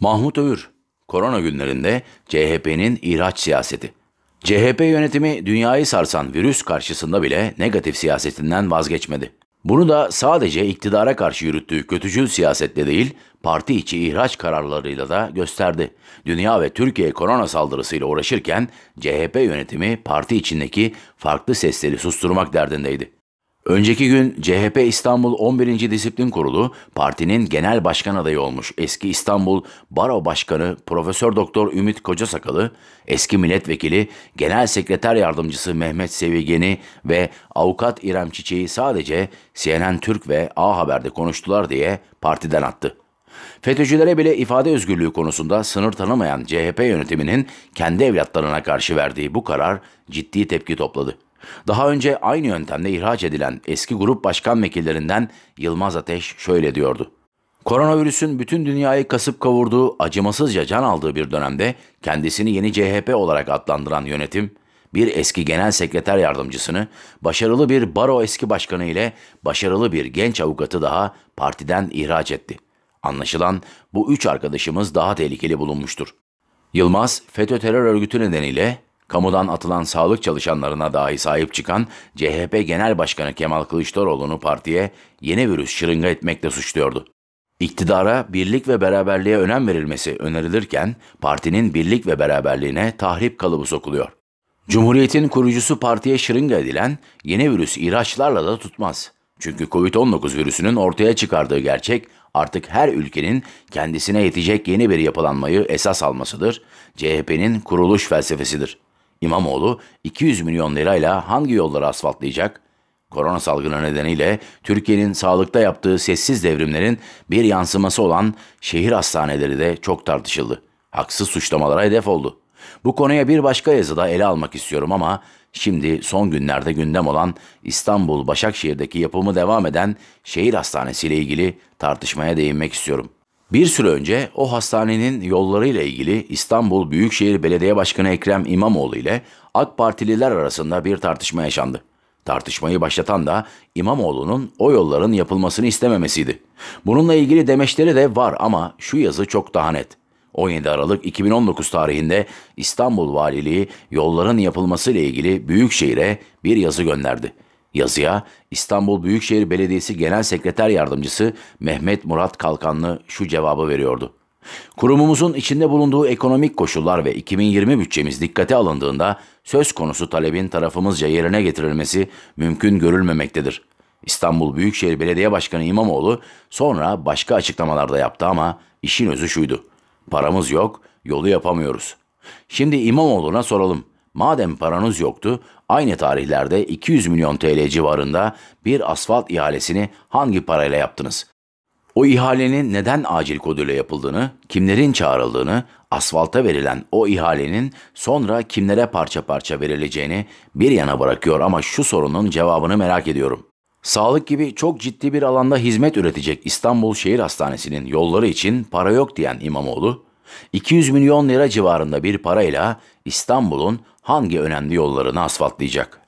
Mahmut Övür, korona günlerinde CHP'nin ihraç siyaseti. CHP yönetimi dünyayı sarsan virüs karşısında bile negatif siyasetinden vazgeçmedi. Bunu da sadece iktidara karşı yürüttüğü kötücül siyasetle değil, parti içi ihraç kararlarıyla da gösterdi. Dünya ve Türkiye korona saldırısıyla uğraşırken CHP yönetimi parti içindeki farklı sesleri susturmak derdindeydi. Önceki gün CHP İstanbul 11. Disiplin Kurulu partinin genel başkan adayı olmuş eski İstanbul Baro Başkanı Profesör Doktor Ümit Kocasakalı, eski milletvekili Genel Sekreter Yardımcısı Mehmet Sevigeni ve avukat İrem Çiçeği sadece CNN Türk ve A Haber'de konuştular diye partiden attı. FETÖ'cülere bile ifade özgürlüğü konusunda sınır tanımayan CHP yönetiminin kendi evlatlarına karşı verdiği bu karar ciddi tepki topladı. Daha önce aynı yöntemle ihraç edilen eski grup başkan vekillerinden Yılmaz Ateş şöyle diyordu. Koronavirüsün bütün dünyayı kasıp kavurduğu, acımasızca can aldığı bir dönemde kendisini yeni CHP olarak adlandıran yönetim, bir eski genel sekreter yardımcısını, başarılı bir baro eski başkanı ile başarılı bir genç avukatı daha partiden ihraç etti. Anlaşılan bu üç arkadaşımız daha tehlikeli bulunmuştur. Yılmaz, FETÖ terör örgütü nedeniyle kamudan atılan sağlık çalışanlarına dahi sahip çıkan CHP Genel Başkanı Kemal Kılıçdaroğlu'nu partiye yeni virüs şırınga etmekle suçluyordu. İktidara birlik ve beraberliğe önem verilmesi önerilirken partinin birlik ve beraberliğine tahrip kalıbı sokuluyor. Cumhuriyetin kurucusu partiye şırınga edilen yeni virüs ilaçlarla da tutmaz. Çünkü Covid-19 virüsünün ortaya çıkardığı gerçek artık her ülkenin kendisine yetecek yeni bir yapılanmayı esas almasıdır, CHP'nin kuruluş felsefesidir. İmamoğlu 200 milyon lirayla hangi yolları asfaltlayacak? Korona salgını nedeniyle Türkiye'nin sağlıkta yaptığı sessiz devrimlerin bir yansıması olan şehir hastaneleri de çok tartışıldı. Haksız suçlamalara hedef oldu. Bu konuya bir başka yazıda ele almak istiyorum ama şimdi son günlerde gündem olan İstanbul Başakşehir'deki yapımı devam eden şehir hastanesi ile ilgili tartışmaya değinmek istiyorum. Bir süre önce o hastanenin yollarıyla ilgili İstanbul Büyükşehir Belediye Başkanı Ekrem İmamoğlu ile AK Partililer arasında bir tartışma yaşandı. Tartışmayı başlatan da İmamoğlu'nun o yolların yapılmasını istememesiydi. Bununla ilgili demeçleri de var ama şu yazı çok daha net. 17 Aralık 2019 tarihinde İstanbul Valiliği yolların yapılması ile ilgili Büyükşehir'e bir yazı gönderdi. Yazıya İstanbul Büyükşehir Belediyesi Genel Sekreter Yardımcısı Mehmet Murat Kalkanlı şu cevabı veriyordu. Kurumumuzun içinde bulunduğu ekonomik koşullar ve 2020 bütçemiz dikkate alındığında söz konusu talebin tarafımızca yerine getirilmesi mümkün görülmemektedir. İstanbul Büyükşehir Belediye Başkanı İmamoğlu sonra başka açıklamalar da yaptı ama işin özü şuydu. Paramız yok, yolu yapamıyoruz. Şimdi İmamoğlu'na soralım. Madem paranız yoktu, aynı tarihlerde 200 milyon TL civarında bir asfalt ihalesini hangi parayla yaptınız? O ihalenin neden acil koduyla yapıldığını, kimlerin çağrıldığını, asfalta verilen o ihalenin sonra kimlere parça parça verileceğini bir yana bırakıyor ama şu sorunun cevabını merak ediyorum. Sağlık gibi çok ciddi bir alanda hizmet üretecek İstanbul Şehir Hastanesi'nin yolları için para yok diyen İmamoğlu, 200 milyon lira civarında bir parayla İstanbul'un hangi önemli yollarını asfaltlayacak?